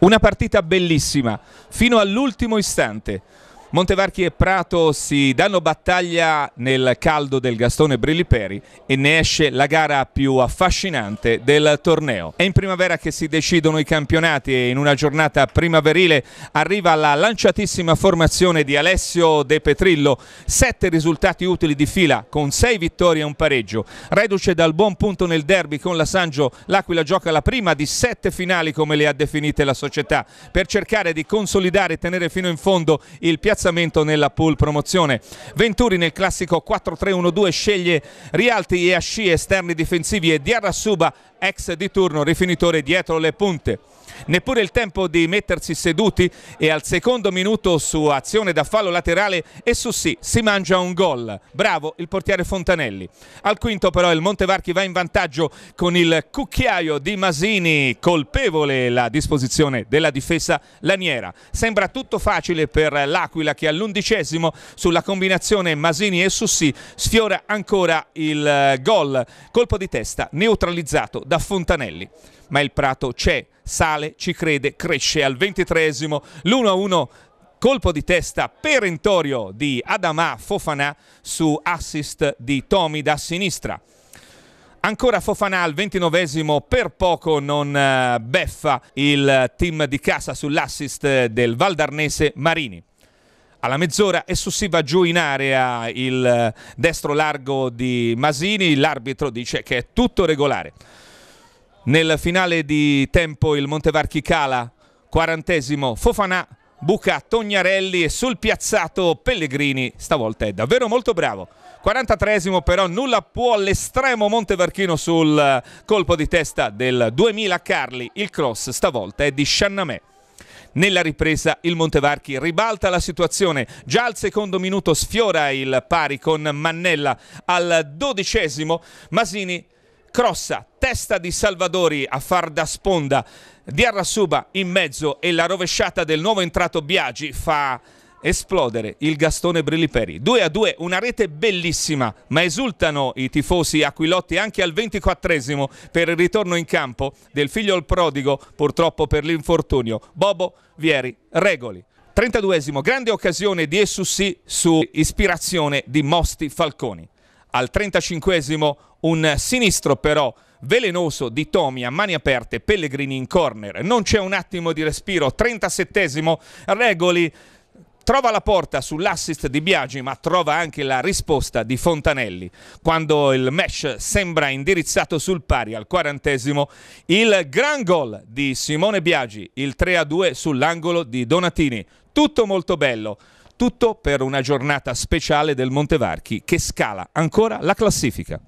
Una partita bellissima, fino all'ultimo istante. Montevarchi e Prato si danno battaglia nel caldo del Gastone Brilliperi e ne esce la gara più affascinante del torneo. È in primavera che si decidono i campionati e in una giornata primaverile arriva la lanciatissima formazione di Alessio De Petrillo. Sette risultati utili di fila con sei vittorie e un pareggio. Reduce dal buon punto nel derby con la Sangio, l'Aquila gioca la prima di sette finali come le ha definite la società per cercare di consolidare e tenere fino in fondo il piazzamento piazzamento nella pool promozione. Venturi nel classico 4-3-1-2 sceglie Rialti e Asci esterni difensivi e Diarrasuba ex di turno rifinitore dietro le punte. Neppure il tempo di mettersi seduti e al secondo minuto su azione da fallo laterale e su sì si mangia un gol. Bravo il portiere Fontanelli. Al quinto però il Montevarchi va in vantaggio con il cucchiaio di Masini, colpevole la disposizione della difesa laniera. Sembra tutto facile per l'Aquila quella che all'undicesimo sulla combinazione Masini e Sussi sfiora ancora il eh, gol. Colpo di testa neutralizzato da Fontanelli. Ma il Prato c'è, sale, ci crede, cresce al ventitreesimo. L'1-1 colpo di testa perentorio di Adama Fofana su assist di Tomi da sinistra. Ancora Fofana al ventinovesimo, per poco non eh, beffa il team di casa sull'assist del Valdarnese Marini. Alla mezz'ora e Sussi va giù in area il destro largo di Masini, l'arbitro dice che è tutto regolare. Nel finale di tempo il Montevarchi cala, quarantesimo Fofanà, buca Tognarelli e sul piazzato Pellegrini, stavolta è davvero molto bravo. 43 esimo però nulla può all'estremo Montevarchino sul colpo di testa del 2000 Carli, il cross stavolta è di Sciannamè. Nella ripresa il Montevarchi ribalta la situazione, già al secondo minuto sfiora il pari con Mannella, al dodicesimo Masini crossa, testa di Salvadori a far da sponda, Diarrasuba in mezzo e la rovesciata del nuovo entrato Biagi fa esplodere il Gastone Brilliperi. 2 a 2, una rete bellissima, ma esultano i tifosi aquilotti anche al 24 per il ritorno in campo del figlio al prodigo, purtroppo per l'infortunio, Bobo Vieri Regoli. 32 grande occasione di Essussi su ispirazione di Mosti Falconi. Al 35 un sinistro però velenoso di Tomi a mani aperte, Pellegrini in corner. Non c'è un attimo di respiro. 37 Regoli Trova la porta sull'assist di Biagi, ma trova anche la risposta di Fontanelli. Quando il match sembra indirizzato sul pari al quarantesimo, il gran gol di Simone Biagi, il 3-2 sull'angolo di Donatini. Tutto molto bello. Tutto per una giornata speciale del Montevarchi che scala ancora la classifica.